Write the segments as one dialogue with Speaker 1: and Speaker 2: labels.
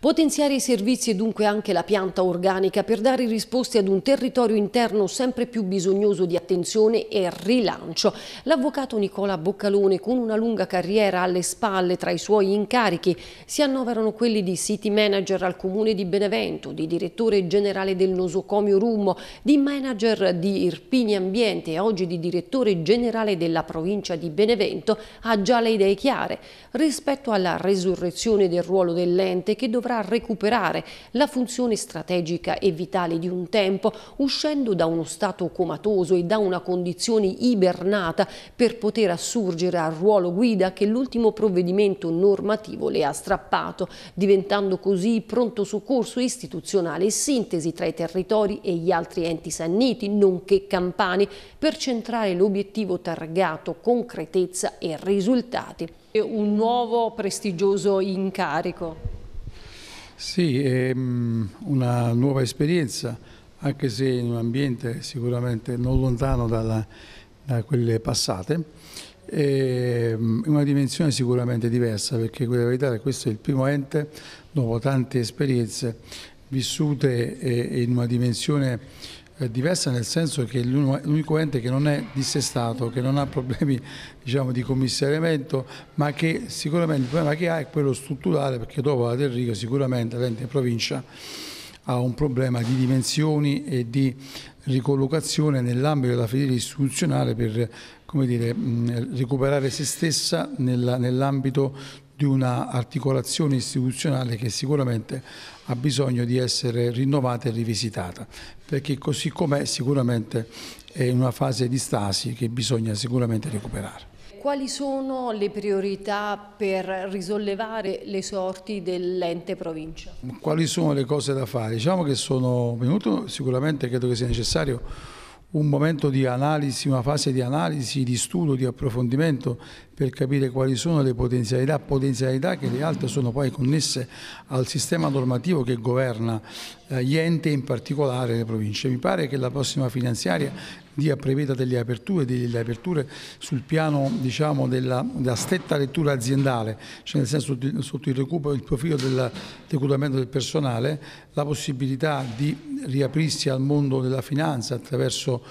Speaker 1: Potenziare i servizi e dunque anche la pianta organica per dare risposte ad un territorio interno sempre più bisognoso di attenzione e rilancio. L'avvocato Nicola Boccalone, con una lunga carriera alle spalle tra i suoi incarichi, si annoverano quelli di city manager al comune di Benevento, di direttore generale del nosocomio Rummo, di manager di Irpini Ambiente e oggi di direttore generale della provincia di Benevento, ha già le idee chiare rispetto alla resurrezione del ruolo dell'ente che dovrà potrà recuperare la funzione strategica e vitale di un tempo, uscendo da uno stato comatoso e da una condizione ibernata per poter assurgere al ruolo guida che l'ultimo provvedimento normativo le ha strappato, diventando così pronto soccorso istituzionale e sintesi tra i territori e gli altri enti sanniti, nonché campani, per centrare l'obiettivo targato concretezza e risultati. Un nuovo prestigioso incarico.
Speaker 2: Sì, è ehm, una nuova esperienza, anche se in un ambiente sicuramente non lontano dalla, da quelle passate. È ehm, una dimensione sicuramente diversa perché quella verità questo è il primo ente dopo tante esperienze vissute eh, in una dimensione eh, diversa nel senso che l'unico ente che non è dissestato, che non ha problemi diciamo, di commissariamento, ma che sicuramente il problema che ha è quello strutturale, perché dopo la Del Riga sicuramente l'ente provincia ha un problema di dimensioni e di ricollocazione nell'ambito della filiera istituzionale per dire, recuperare se stessa nell'ambito di una articolazione istituzionale che sicuramente ha bisogno di essere rinnovata e rivisitata, perché così com'è sicuramente è in una fase di stasi che bisogna sicuramente recuperare.
Speaker 1: Quali sono le priorità per risollevare le sorti dell'ente provincia?
Speaker 2: Quali sono le cose da fare? Diciamo che sono, venuto, sicuramente credo che sia necessario un momento di analisi, una fase di analisi, di studio, di approfondimento per capire quali sono le potenzialità, potenzialità che le altre sono poi connesse al sistema normativo che governa eh, gli enti in particolare le province. Mi pare che la prossima finanziaria dia preveda delle aperture, delle aperture sul piano diciamo, della, della, stretta lettura aziendale, cioè nel senso di, sotto il, recupero, il profilo del reclutamento del personale, la possibilità di riaprirsi al mondo della finanza attraverso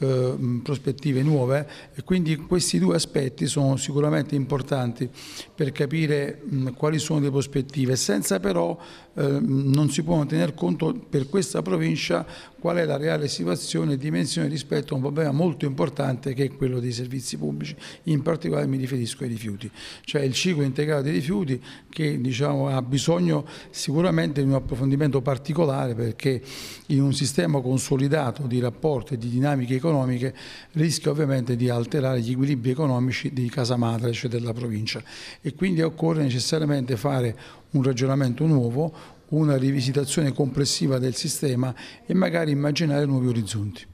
Speaker 2: Ehm, prospettive nuove e quindi questi due aspetti sono sicuramente importanti per capire quali sono le prospettive, senza però ehm, non si può tener conto per questa provincia qual è la reale situazione e dimensione rispetto a un problema molto importante che è quello dei servizi pubblici, in particolare mi riferisco ai rifiuti, cioè il ciclo integrato dei rifiuti che diciamo, ha bisogno sicuramente di un approfondimento particolare perché in un sistema consolidato di rapporti e di dinamiche economiche economiche rischia ovviamente di alterare gli equilibri economici di casa madre, cioè della provincia. E quindi occorre necessariamente fare un ragionamento nuovo, una rivisitazione complessiva del sistema e magari immaginare nuovi orizzonti.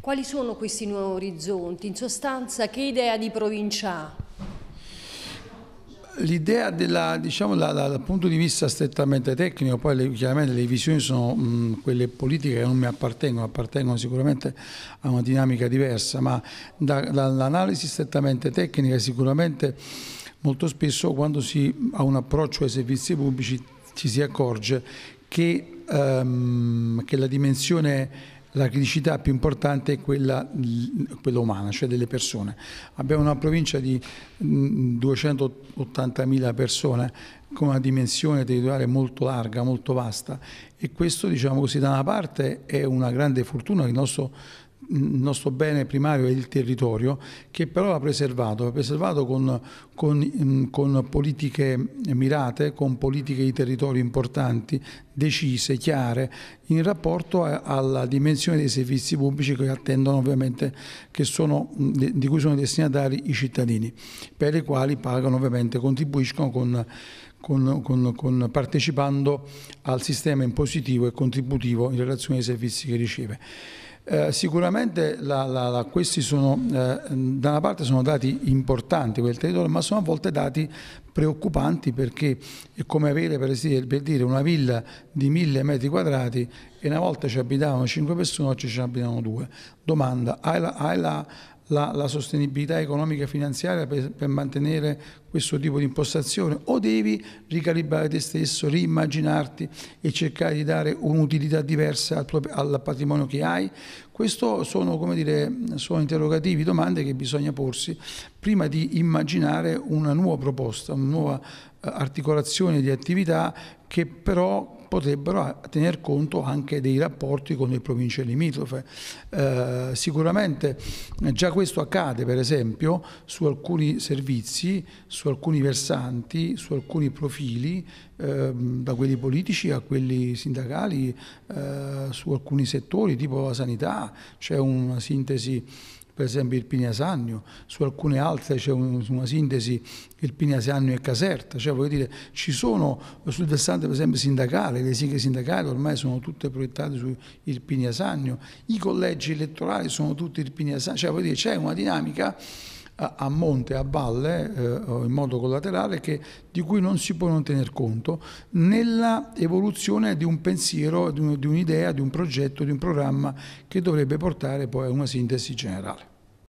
Speaker 1: Quali sono questi nuovi orizzonti? In sostanza che idea di provincia ha?
Speaker 2: L'idea diciamo, dal diciamo, punto di vista strettamente tecnico, poi le, chiaramente le visioni sono mh, quelle politiche che non mi appartengono, appartengono sicuramente a una dinamica diversa, ma da, dall'analisi strettamente tecnica sicuramente molto spesso quando si ha un approccio ai servizi pubblici ci si accorge che, um, che la dimensione la criticità più importante è quella, quella, umana, cioè delle persone. Abbiamo una provincia di 280.000 mm, persone con una dimensione territoriale molto larga, molto vasta e questo diciamo così da una parte è una grande fortuna che il nostro nostro bene primario è il territorio, che però va preservato, va preservato con, con, mm, con, politiche mirate, con politiche di territorio importanti, decise, chiare, in rapporto alla dimensione dei servizi pubblici che attendono ovviamente, che sono, mm, di cui sono destinatari i cittadini, per i quali pagano ovviamente, contribuiscono con con, con, con, partecipando al sistema impositivo e contributivo in relazione ai servizi che riceve. Eh, sicuramente la, la, la, questi sono, eh, da una parte sono dati importanti per il territorio, ma sono a volte dati preoccupanti perché è come avere per, per dire una villa di mille metri quadrati e una volta ci abitavano cinque persone, oggi ci abitano due. Domanda, hai la, hai la, la sostenibilità economica e finanziaria per, per, mantenere questo tipo di impostazione o devi ricalibrare te stesso, riimmaginarti e cercare di dare un'utilità diversa al, tuo, al patrimonio che hai. Questo sono, come dire, sono interrogativi, domande che bisogna porsi prima di immaginare una nuova proposta, una nuova eh, articolazione di attività che però potrebbero tener conto anche dei rapporti con le province limitrofe. Eh, sicuramente eh, già questo accade per esempio su alcuni servizi, su alcuni versanti, su alcuni profili Ehm, da quelli politici a quelli sindacali eh, su alcuni settori, tipo la sanità, c'è una sintesi per esempio il Pignasagno, su alcune altre c'è un, una sintesi il Pignasagno e Caserta, cioè voglio dire ci sono sul versante per esempio sindacale, le sigle sindacali ormai sono tutte proiettate su sul Pignasagno, i collegi elettorali sono tutti il Pignasagno, cioè voglio dire c'è una dinamica a monte, a valle eh, in modo collaterale che, di cui non si può non tener conto nella evoluzione di un pensiero, di un'idea, di un progetto, di un programma che dovrebbe portare poi a una sintesi generale.